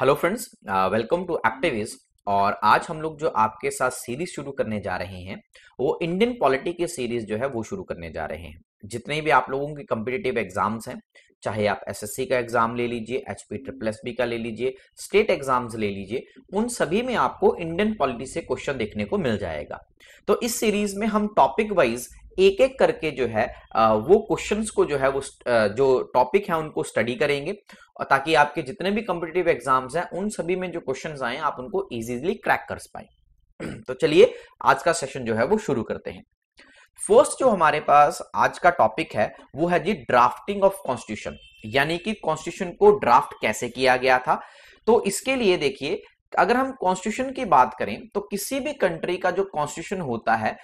Hello friends welcome to एक्टिविज और आज हम लोग जो आपके साथ सीरीज शुरू करने जा रहे हैं वो इंडियन पॉलिटी की सीरीज जो है वो शुरू करने जा रहे हैं जितने भी आप लोगों के कम्पिटेटिव एग्जाम्स हैं चाहे आप एसएससी का एग्जाम ले लीजिए H P triple S B का ले लीजिए स्टेट एग्जाम्स ले लीजिए उन सभी में आपको इंडियन पॉलिटी से क्वेश्चन देखने को मिल जाएगा तो इस सीरीज में हम टॉपिक वाइज एक एक करके जो है वो क्वेश्चंस को जो है वो जो टॉपिक है उनको स्टडी करेंगे और ताकि आपके जितने भी कॉम्पिटेटिव एग्जाम्स हैं उन सभी में जो क्वेश्चन आए आप उनको इजीली क्रैक कर पाए तो चलिए आज का सेशन जो है वो शुरू करते हैं फर्स्ट जो हमारे पास आज का टॉपिक है वो है जी ड्राफ्टिंग ऑफ कॉन्स्टिट्यूशन यानी कि कॉन्स्टिट्यूशन को ड्राफ्ट कैसे किया गया था तो इसके लिए देखिए अगर हम कॉन्स्टिट्यूशन की बात करें तो किसी भी कंट्री का जो कॉन्स्टिट्यूशन होता है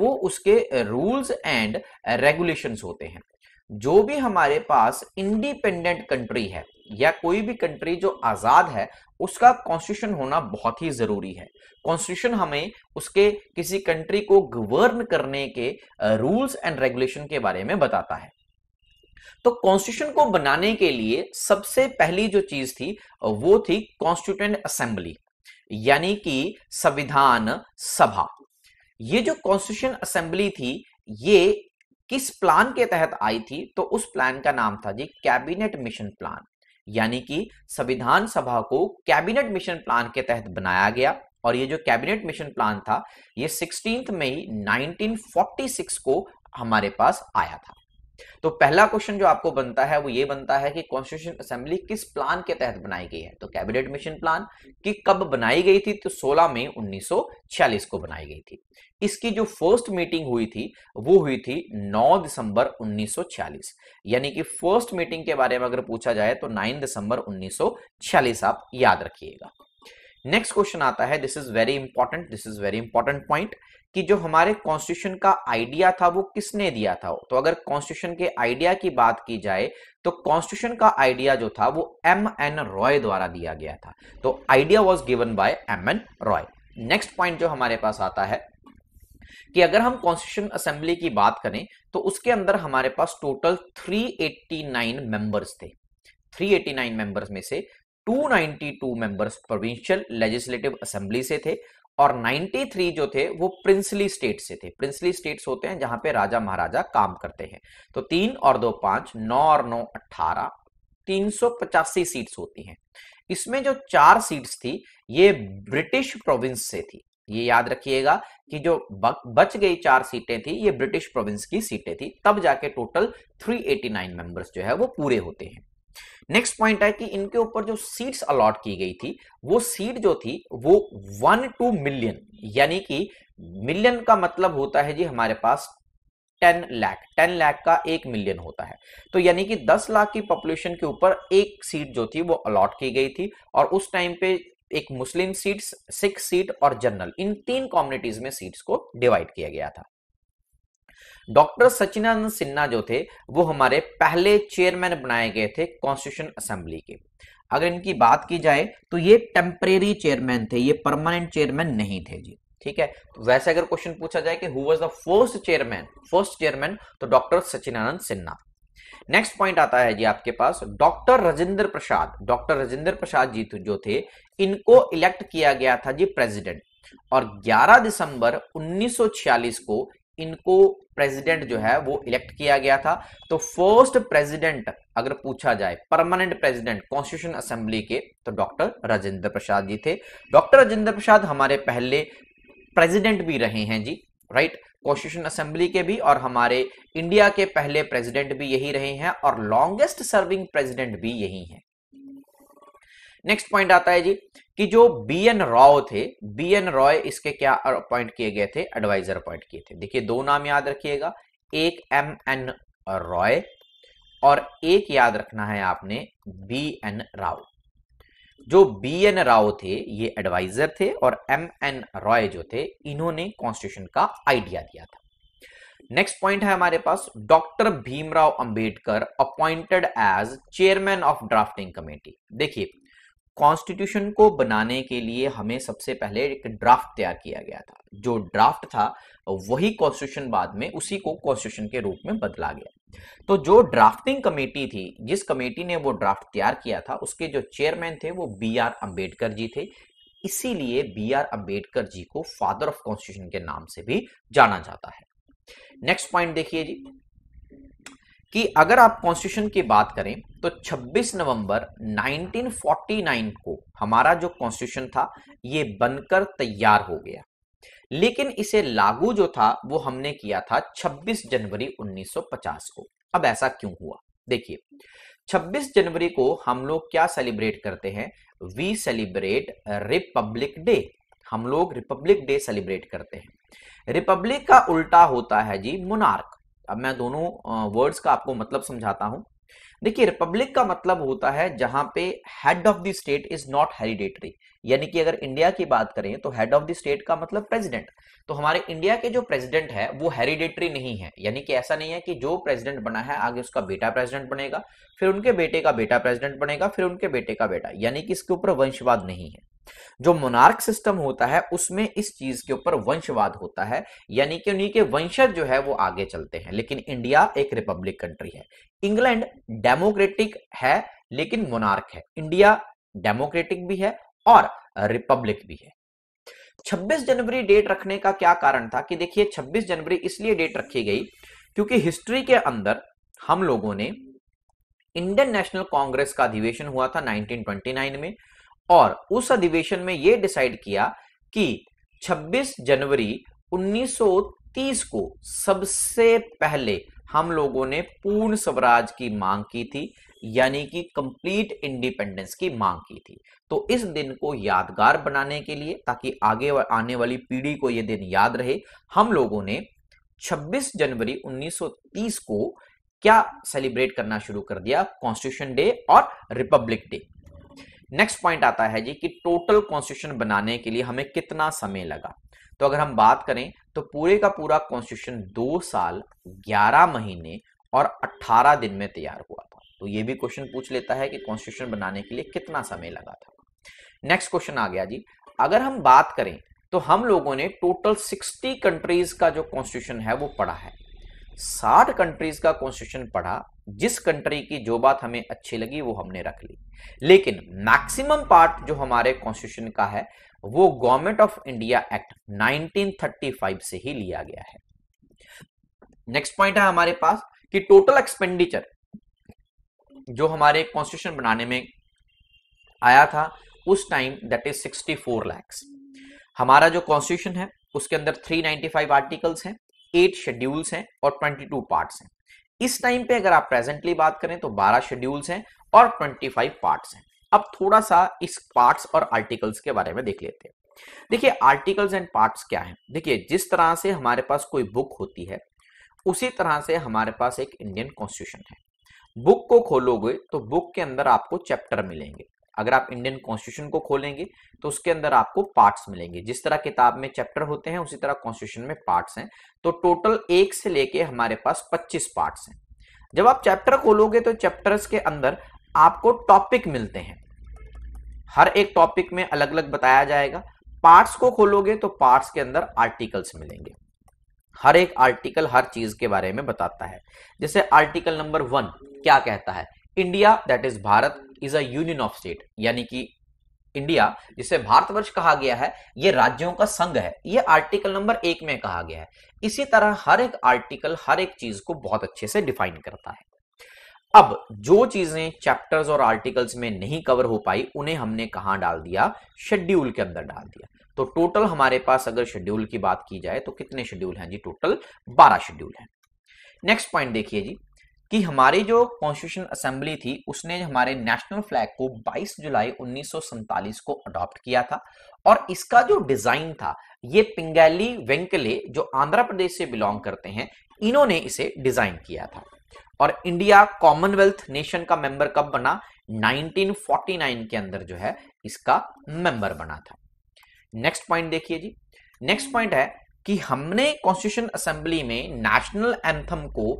वो उसके रूल्स एंड रेगुलेशंस होते हैं जो भी हमारे पास इंडिपेंडेंट कंट्री है या कोई भी कंट्री जो आज़ाद है उसका कॉन्स्टिट्यूशन होना बहुत ही ज़रूरी है कॉन्स्टिट्यूशन हमें उसके किसी कंट्री को गवर्न करने के रूल्स एंड रेगुलेशन के बारे में बताता है तो कॉन्स्टिट्यूशन को बनाने के लिए सबसे पहली जो चीज़ थी वो थी कॉन्स्टिट्यूंट असेंबली यानी कि संविधान सभा ये जो कॉन्स्टिट्यूशन असेंबली थी ये किस प्लान के तहत आई थी तो उस प्लान का नाम था जी कैबिनेट मिशन प्लान यानी कि संविधान सभा को कैबिनेट मिशन प्लान के तहत बनाया गया और ये जो कैबिनेट मिशन प्लान था ये सिक्सटीन मई 1946 को हमारे पास आया था तो पहला क्वेश्चन जो आपको बनता है वो ये बनता है कि कॉन्स्टिट्यूशन असेंबली किस प्लान के तहत बनाई गई है तो कैबिनेट मिशन प्लान की कब बनाई गई थी तो 16 मई 1946 को बनाई गई थी इसकी जो फर्स्ट मीटिंग हुई थी वो हुई थी 9 दिसंबर 1946 यानी कि फर्स्ट मीटिंग के बारे में अगर पूछा जाए तो 9 दिसंबर 1946 आप याद रखिएगा नेक्स्ट क्वेश्चन आता है this is very important this is very important point कि जो हमारे कॉन्स्टिट्यूशन का आइडिया था वो किसने दिया था तो अगर कॉन्स्टिट्यूशन के आइडिया की बात की जाए तो कॉन्स्टिट्यूशन का आइडिया जो था वो एम एन रॉय द्वारा दिया गया था तो idea was given by M N Roy next point जो हमारे पास आता है कि अगर हम कॉन्स्टिट्यूशन असेंबली की बात करें तो उसके अंदर हमारे पास टोटल 389 मेंबर्स थे 389 मेंबर्स में से 292 मेंबर्स प्रोविंशियल लेजिस्लेटिव असेंबली से थे और 93 जो थे वो प्रिंसली स्टेट से थे प्रिंसली स्टेट्स होते हैं जहां पे राजा महाराजा काम करते हैं तो तीन और दो पांच नौ और नौ अठारह तीन सौ पचासी सीट्स होती हैं इसमें जो चार सीट्स थी ये ब्रिटिश प्रोविंस से थी ये याद रखिएगा कि जो बच गई चार सीटें थी ये ब्रिटिश प्रोविंस की सीटें थी तब जाके टोटल 389 मेंबर्स जो है वो पूरे होते हैं नेक्स्ट पॉइंट है कि इनके ऊपर जो सीट्स अलॉट की गई थी वो सीट जो थी वो वन टू मिलियन यानी कि मिलियन का मतलब होता है जी हमारे पास टेन लाख टेन लाख का एक मिलियन होता है तो यानी कि दस लाख की पॉपुलेशन के ऊपर एक सीट जो थी वो अलॉट की गई थी और उस टाइम पे एक मुस्लिम सीट सिख सीट और जनरल इन तीन कम्युनिटीज में सीट्स को डिवाइड किया गया था डॉक्टर सचिनानंद सिन्हा जो थे वो हमारे पहले चेयरमैन बनाए गए थे कॉन्स्टिट्यूशन असेंबली के अगर इनकी बात की जाए तो ये टेम्परेरी चेयरमैन थे ये परमानेंट चेयरमैन नहीं थे जी ठीक है तो वैसे अगर क्वेश्चन पूछा जाए कि who was the first chairman first chairman तो doctor Sachchidananda Sinha next point आता है जी आपके पास डॉक्टर राजेंद्र प्रसाद डॉक्टर राजेंद्र प्रसाद जी तो जो थे इनको इलेक्ट किया गया था जी प्रेसिडेंट और 11 दिसंबर 1946 को इनको प्रेसिडेंट जो है वो इलेक्ट किया गया था तो फर्स्ट प्रेसिडेंट अगर पूछा जाए परमानेंट प्रेसिडेंट कॉन्स्टिट्यूशन असेंबली के तो डॉक्टर राजेंद्र प्रसाद जी थे डॉक्टर राजेंद्र प्रसाद हमारे पहले प्रेसिडेंट भी रहे हैं जी राइट कॉन्स्टिट्यूशन असेंबली के भी और हमारे इंडिया के पहले प्रेसिडेंट भी यही रहे हैं और लॉन्गेस्ट सर्विंग प्रेसिडेंट भी यही हैं नेक्स्ट पॉइंट आता है जी कि जो बी एन राव थे बी एन रॉय इसके क्या अपॉइंट किए गए थे एडवाइजर अपॉइंट किए थे देखिए दो नाम याद रखिएगा एक एम एन रॉय और एक याद रखना है आपने बी एन राव जो बी एन राव थे ये एडवाइजर थे और एम एन रॉय जो थे इन्होंने कॉन्स्टिट्यूशन का आइडिया दिया था नेक्स्ट पॉइंट है हमारे पास doctor Bhimrao Ambedkar appointed as chairman of drafting committee देखिए कॉन्स्टिट्यूशन को बनाने के लिए हमें सबसे पहले एक ड्राफ्ट तैयार किया गया था जो ड्राफ्ट था वही कॉन्स्टिट्यूशन बाद में उसी को कॉन्स्टिट्यूशन के रूप में बदला गया तो जो ड्राफ्टिंग कमेटी थी जिस कमेटी ने वो ड्राफ्ट तैयार किया था उसके जो चेयरमैन थे वो बी आर अम्बेडकर जी थे इसीलिए बी आर अम्बेडकर जी को फादर ऑफ कॉन्स्टिट्यूशन के नाम से भी जाना जाता है नेक्स्ट पॉइंट देखिए जी कि अगर आप कॉन्स्टिट्यूशन की बात करें तो 26 नवंबर 1949 को हमारा जो कॉन्स्टिट्यूशन था ये बनकर तैयार हो गया लेकिन इसे लागू जो था वो हमने किया था 26 जनवरी 1950 को अब ऐसा क्यों हुआ देखिए 26 जनवरी को हम लोग क्या सेलिब्रेट करते हैं वी सेलिब्रेट रिपब्लिक डे हम लोग रिपब्लिक डे सेलिब्रेट करते हैं रिपब्लिक का उल्टा होता है जी मुनार्क अब मैं दोनों वर्ड्स का आपको मतलब समझाता हूं देखिए रिपब्लिक का मतलब होता है जहां पे head of the state is not hereditary यानी कि अगर इंडिया की बात करें तो हेड ऑफ द स्टेट का मतलब प्रेसिडेंट तो हमारे इंडिया के जो प्रेसिडेंट है वो हेरिडेटरी नहीं है यानी कि ऐसा नहीं है कि जो प्रेसिडेंट बना है आगे उसका बेटा प्रेसिडेंट बनेगा फिर उनके बेटे का बेटा प्रेसिडेंट बनेगा फिर उनके बेटे का बेटा यानी कि इसके ऊपर वंशवाद नहीं है जो मोनार्क सिस्टम होता है उसमें इस चीज के ऊपर वंशवाद होता है यानी कि उन्हीं के वंशज जो है वो आगे चलते हैं लेकिन इंडिया एक रिपब्लिक कंट्री है इंग्लैंड डेमोक्रेटिक है लेकिन मोनार्क है इंडिया डेमोक्रेटिक भी है और रिपब्लिक भी है 26 जनवरी डेट रखने का क्या कारण था कि देखिए 26 जनवरी इसलिए डेट रखी गई क्योंकि हिस्ट्री के अंदर हम लोगों ने इंडियन नेशनल कांग्रेस का अधिवेशन हुआ था 1929 में और उस अधिवेशन में यह डिसाइड किया कि 26 जनवरी 1930 को सबसे पहले हम लोगों ने पूर्ण स्वराज की मांग की थी यानी कि कंप्लीट इंडिपेंडेंस की मांग की थी तो इस दिन को यादगार बनाने के लिए ताकि आगे आने वाली पीढ़ी को यह दिन याद रहे हम लोगों ने 26 जनवरी 1930 को क्या सेलिब्रेट करना शुरू कर दिया कॉन्स्टिट्यूशन डे और रिपब्लिक डे नेक्स्ट पॉइंट आता है जी कि टोटल कॉन्स्टिट्यूशन बनाने के लिए हमें कितना समय लगा तो अगर हम बात करें तो पूरे का पूरा कॉन्स्टिट्यूशन दो साल ग्यारह महीने और अट्ठारह दिन में तैयार हुआ था तो ये भी क्वेश्चन पूछ लेता है कि कॉन्स्टिट्यूशन बनाने के लिए कितना समय लगा था नेक्स्ट क्वेश्चन आ गया जी अगर हम बात करें तो हम लोगों ने टोटल सिक्सटी कंट्रीज का जो कॉन्स्टिट्यूशन है वो पढ़ा है साठ कंट्रीज का कॉन्स्टिट्यूशन पढ़ा जिस कंट्री की जो बात हमें अच्छी लगी वो हमने रख ली लेकिन मैक्सिमम पार्ट जो हमारे कॉन्स्टिट्यूशन का है वो गवर्नमेंट ऑफ इंडिया एक्ट 1935 से ही लिया गया है नेक्स्ट पॉइंट है हमारे पास कि टोटल एक्सपेंडिचर जो हमारे कॉन्स्टिट्यूशन बनाने में आया था उस टाइम दैट इज 64 लैक्स हमारा जो कॉन्स्टिट्यूशन है उसके अंदर 395 आर्टिकल्स हैं एट शेड्यूल्स हैं और 22 पार्ट्स हैं इस टाइम पे अगर आप प्रेजेंटली बात करें तो 12 शेड्यूल्स हैं और 25 पार्ट्स हैं अब थोड़ा सा इस पार्ट्स और आर्टिकल्स के बारे में देख लेते हैं देखिए आर्टिकल्स एंड पार्ट्स क्या है देखिए जिस तरह से हमारे पास कोई बुक होती है उसी तरह से हमारे पास एक इंडियन कॉन्स्टिट्यूशन है बुक को खोलोगे तो बुक के अंदर आपको चैप्टर मिलेंगे अगर आप इंडियन कॉन्स्टिट्यूशन को खोलेंगे तो उसके अंदर आपको पार्ट्स मिलेंगे जिस तरह किताब में चैप्टर होते हैं उसी तरह कॉन्स्टिट्यूशन में पार्ट्स हैं तो टोटल एक से लेके हमारे पास 25 पार्ट्स हैं जब आप चैप्टर खोलोगे तो चैप्टर्स के अंदर आपको टॉपिक मिलते हैं हर एक टॉपिक में अलग अलग बताया जाएगा पार्ट्स को खोलोगे तो पार्ट्स के अंदर आर्टिकल्स मिलेंगे हर एक आर्टिकल हर चीज के बारे में बताता है जैसे आर्टिकल नंबर वन क्या कहता है India that is Bharat is a union of state यानी कि इंडिया जिसे भारतवर्ष कहा गया है ये राज्यों का संघ है ये आर्टिकल नंबर एक में कहा गया है इसी तरह हर एक आर्टिकल हर एक चीज को बहुत अच्छे से डिफाइन करता है अब जो चीजें चैप्टर्स और आर्टिकल्स में नहीं कवर हो पाई उन्हें हमने कहा डाल दिया शेड्यूल के अंदर डाल दिया तो टोटल हमारे पास अगर शेड्यूल की बात की जाए तो कितने शेड्यूल हैं जी टोटल बारह शेड्यूल हैं नेक्स्ट पॉइंट देखिए जी कि हमारी जो कॉन्स्टिट्यूशन असेंबली थी उसने हमारे नेशनल फ्लैग को 22 जुलाई उन्नीस को अडॉप्ट किया था और इसका जो डिजाइन था ये पिंगैली वेंकले जो आंध्र प्रदेश से बिलोंग करते हैं इन्होंने इसे डिजाइन किया था और इंडिया कॉमनवेल्थ नेशन का मेंबर कब बना 1949 के अंदर जो है इसका मेंबर बना था नेक्स्ट पॉइंट देखिए जी नेक्स्ट पॉइंट है कि हमने कॉन्स्टिट्यूशन असेंबली में नेशनल एंथम को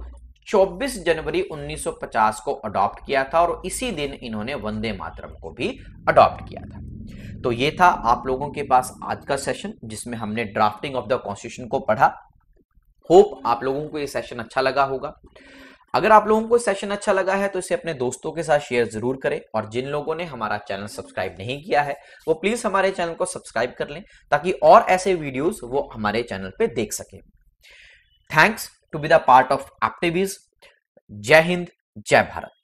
24 जनवरी 1950 को अडॉप्ट किया था और इसी दिन इन्होंने वंदे मातरम को भी अडॉप्ट किया था तो ये था आप लोगों के पास आज का सेशन जिसमें हमने ड्राफ्टिंग ऑफ द कॉन्स्टिट्यूशन को पढ़ा होप आप लोगों को ये सेशन अच्छा लगा होगा अगर आप लोगों को सेशन अच्छा लगा है तो इसे अपने दोस्तों के साथ शेयर जरूर करें और जिन लोगों ने हमारा चैनल सब्सक्राइब नहीं किया है वो प्लीज हमारे चैनल को सब्सक्राइब कर लें ताकि और ऐसे वीडियोस वो हमारे चैनल पे देख सकें thanks to be the part of Aptiviz. Jai Hind, Jai Bharat.